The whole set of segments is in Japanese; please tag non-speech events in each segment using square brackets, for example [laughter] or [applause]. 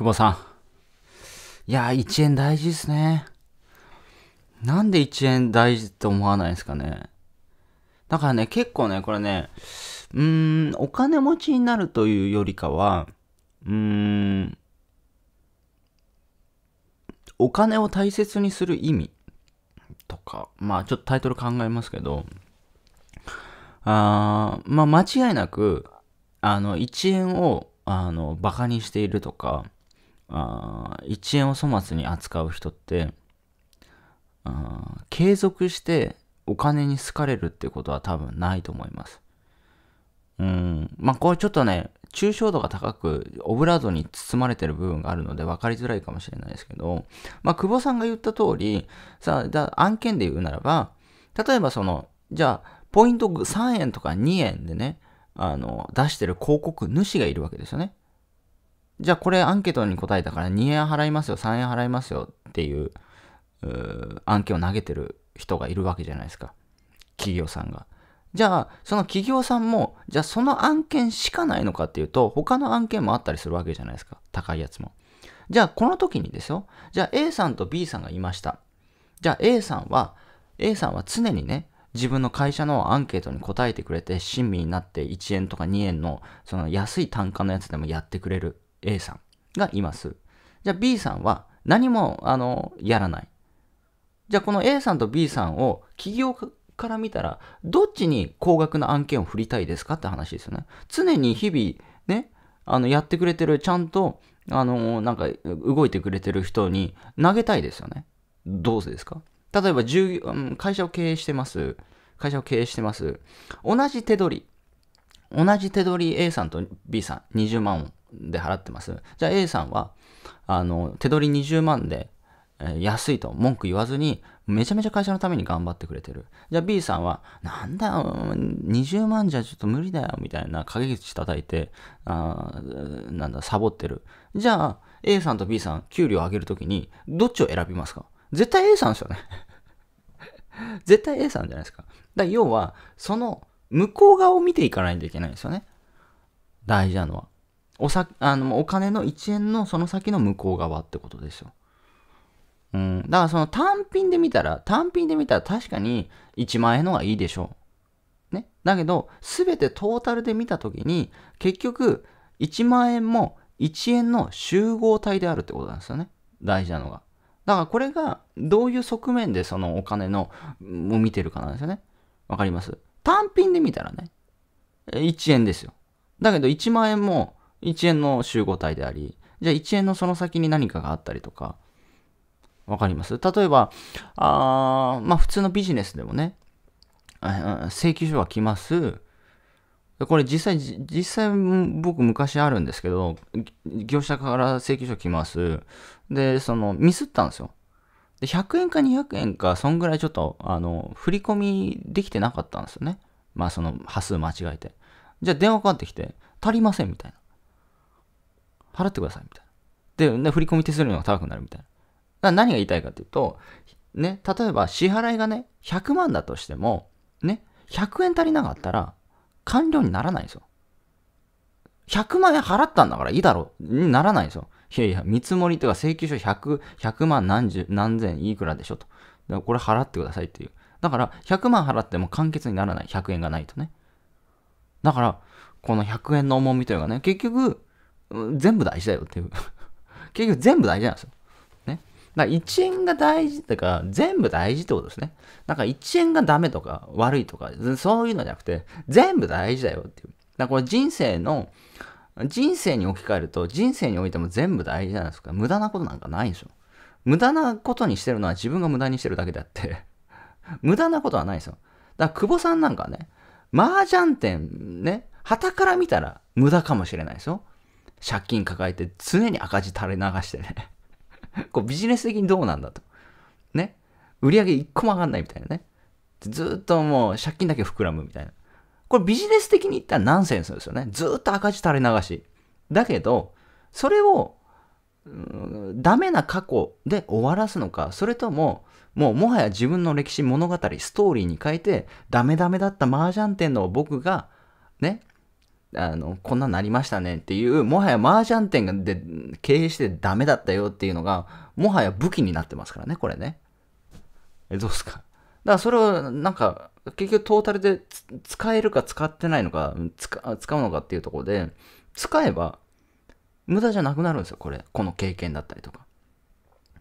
久保さん。いやー、1円大事ですね。なんで1円大事って思わないですかね。だからね、結構ね、これね、うーん、お金持ちになるというよりかは、うーん、お金を大切にする意味とか、まあちょっとタイトル考えますけど、あまあ間違いなく、あの、1円を、あの、バカにしているとか、あ1円を粗末に扱う人ってあ継続してお金に好かれるってことは多分ないと思います。うん。まあ、これちょっとね、抽象度が高く、オブラートに包まれてる部分があるので分かりづらいかもしれないですけど、まあ、久保さんが言った通り、さあ、案件で言うならば、例えばその、じゃあ、ポイント3円とか2円でね、あの、出してる広告主がいるわけですよね。じゃあこれアンケートに答えたから2円払いますよ、3円払いますよっていう案件を投げてる人がいるわけじゃないですか。企業さんが。じゃあ、その企業さんも、じゃあその案件しかないのかっていうと、他の案件もあったりするわけじゃないですか。高いやつも。じゃあ、この時にですよ。じゃあ A さんと B さんがいました。じゃあ A さんは、A さんは常にね、自分の会社のアンケートに答えてくれて、親身になって1円とか2円の、その安い単価のやつでもやってくれる A さんがいます。じゃあ B さんは何も、あの、やらない。じゃあこの A さんと B さんを企業から見たら、どっちに高額な案件を振りたいですかって話ですよね。常に日々、ね、あの、やってくれてる、ちゃんと、あの、なんか、動いてくれてる人に投げたいですよね。どうですか例えば、従業、会社を経営してます。会社を経営してます。同じ手取り。同じ手取り A さんと B さん、20万で払ってます。じゃあ A さんは、あの、手取り20万で、え安いと文句言わずに、めちゃめちゃ会社のために頑張ってくれてる。じゃあ B さんは、なんだよ、20万じゃちょっと無理だよ、みたいな陰口叩いて、あなんだ、サボってる。じゃあ A さんと B さん、給料上げるときに、どっちを選びますか絶対 A さんですよね [laughs] 絶対 A さんじゃないですか。だ要は、その、向こう側を見ていかないといけないんですよね。大事なのは。おさあのお金の1円のその先の向こう側ってことですよ。うん、だからその単品で見たら、単品で見たら確かに1万円の方がいいでしょう。ね。だけど、すべてトータルで見たときに、結局、1万円も1円の集合体であるってことなんですよね。大事なのが。だからこれがどういう側面でそのお金のを見てるかなんですよね。わかります単品で見たらね、1円ですよ。だけど1万円も1円の集合体であり、じゃあ1円のその先に何かがあったりとか、わかります例えば、あまあ普通のビジネスでもね、請求書が来ます。これ実際、実際僕昔あるんですけど、業者から請求書来ます。で、そのミスったんですよ。で、100円か200円か、そんぐらいちょっと、あの、振り込みできてなかったんですよね。まあその端数間違えて。じゃあ電話かかってきて、足りませんみたいな。払ってください、みたいな。で、振り込み手数料が高くなるみたいな。何が言いたいかというと、ね、例えば支払いがね、100万だとしても、ね、100円足りなかったら、完了にならないんですよ。100万円払ったんだからいいだろう、にならないんですよ。いやいや、見積もりとか請求書100、100万何十、何千いくらでしょと。これ払ってくださいっていう。だから、100万払っても簡潔にならない。100円がないとね。だから、この100円の重みというかね、結局、全部大事だよっていう [laughs] 結局全部大事なんですよ。ね。だから1円が大事だから全部大事ってことですね。なんか1円がダメとか悪いとかそういうのじゃなくて全部大事だよっていう。だからこれ人生の人生に置き換えると人生においても全部大事じゃないですか。無駄なことなんかないんですよ。無駄なことにしてるのは自分が無駄にしてるだけであって [laughs] 無駄なことはないんですよ。だから久保さんなんかね、麻雀店ね、旗から見たら無駄かもしれないですよ。借金抱えて常に赤字垂れ流してね [laughs] こうビジネス的にどうなんだと。ね。売り上げ一個も上がんないみたいなね。ずっともう借金だけ膨らむみたいな。これビジネス的に言ったらナンセンスですよね。ずっと赤字垂れ流し。だけど、それを、ダメな過去で終わらすのか、それとも、もうもはや自分の歴史物語、ストーリーに変えて、ダメダメだった麻雀店の僕が、ね、あの、こんなんなりましたねっていう、もはや麻雀店で経営してダメだったよっていうのが、もはや武器になってますからね、これね。え、どうすかだからそれを、なんか、結局トータルで使えるか使ってないのか使、使うのかっていうところで、使えば、無駄じゃなくなるんですよ、これ。この経験だったりとか。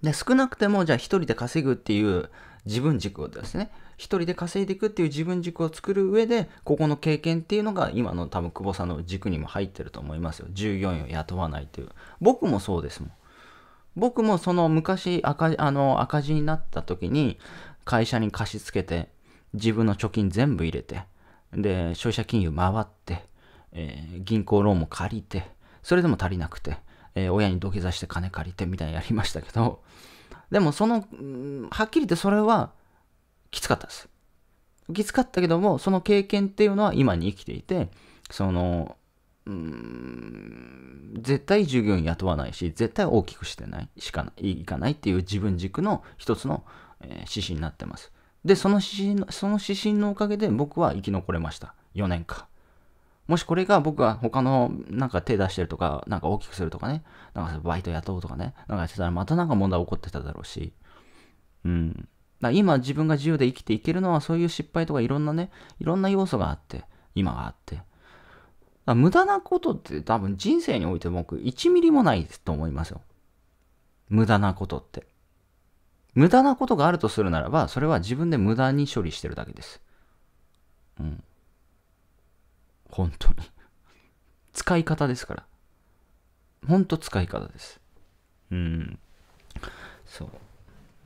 で、少なくても、じゃあ一人で稼ぐっていう自分軸をですね、一人で稼いでいくっていう自分軸を作る上で、ここの経験っていうのが今の多分久保さんの軸にも入ってると思いますよ。従業員を雇わないという。僕もそうですもん。僕もその昔赤あの赤字になった時に会社に貸し付けて自分の貯金全部入れてで消費者金融回って、えー、銀行ローンも借りてそれでも足りなくて、えー、親に土下座して金借りてみたいにやりましたけどでもその、はっきり言ってそれはきつかったです。きつかったけども、その経験っていうのは今に生きていて、その、うん、絶対従業員雇わないし、絶対大きくしてない、しかない、いかないっていう自分軸の一つの、えー、指針になってます。で、その指針の、その指針のおかげで僕は生き残れました。4年間。もしこれが僕が他のなんか手出してるとか、なんか大きくするとかね、なんかバイト雇うとかね、なんかやってたらまたなんか問題起こってただろうし、うん。だ今自分が自由で生きていけるのはそういう失敗とかいろんなね、いろんな要素があって、今があって。だ無駄なことって多分人生において僕1ミリもないと思いますよ。無駄なことって。無駄なことがあるとするならば、それは自分で無駄に処理してるだけです。うん。本当に。使い方ですから。ほんと使い方です。うん。そう。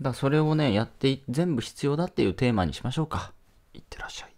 だそれをね、やって、全部必要だっていうテーマにしましょうか。いってらっしゃい。